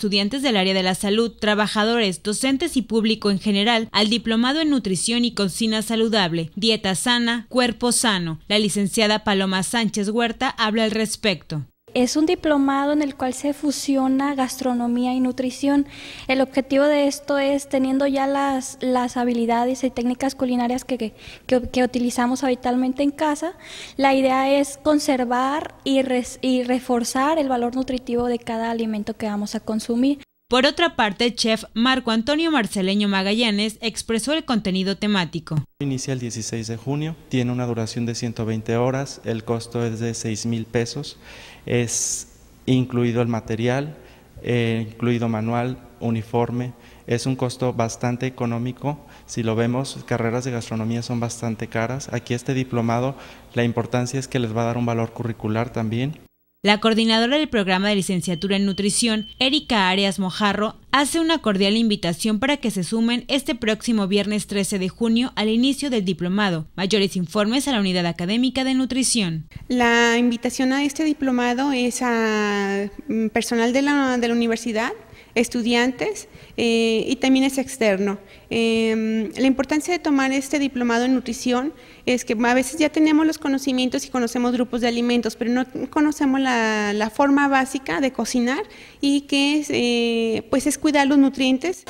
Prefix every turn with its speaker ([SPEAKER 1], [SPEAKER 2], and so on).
[SPEAKER 1] estudiantes del área de la salud, trabajadores, docentes y público en general al diplomado en nutrición y cocina saludable, dieta sana, cuerpo sano. La licenciada Paloma Sánchez Huerta habla al respecto.
[SPEAKER 2] Es un diplomado en el cual se fusiona gastronomía y nutrición. El objetivo de esto es, teniendo ya las, las habilidades y técnicas culinarias que, utilizamos habitualmente en casa, la idea es conservar y reforzar el valor nutritivo de cada alimento que vamos a consumir.
[SPEAKER 1] Por otra parte, el chef Marco Antonio Marceleño Magallanes expresó el contenido
[SPEAKER 3] temático. Inicia el 16 de junio, tiene una duración de 120 horas, el costo es de 6 mil pesos, es incluido el material, eh, incluido manual, uniforme, es un costo bastante económico. Si lo vemos, carreras de gastronomía son bastante caras. Aquí este diplomado, la importancia es que les va a dar un valor curricular también.
[SPEAKER 1] La coordinadora del programa de licenciatura en nutrición, Erika Arias Mojarro, hace una cordial invitación para que se sumen este próximo viernes 13 de junio al inicio del diplomado. Mayores informes a la Unidad Académica de Nutrición.
[SPEAKER 4] La invitación a este diplomado es a mm, personal de la, de la universidad estudiantes eh, y también es externo. Em, la importancia de tomar este diplomado en nutrición es que a veces ya tenemos los conocimientos y conocemos grupos de alimentos, pero no conocemos la, la forma básica de cocinar y que eh, pues es cuidar los nutrientes.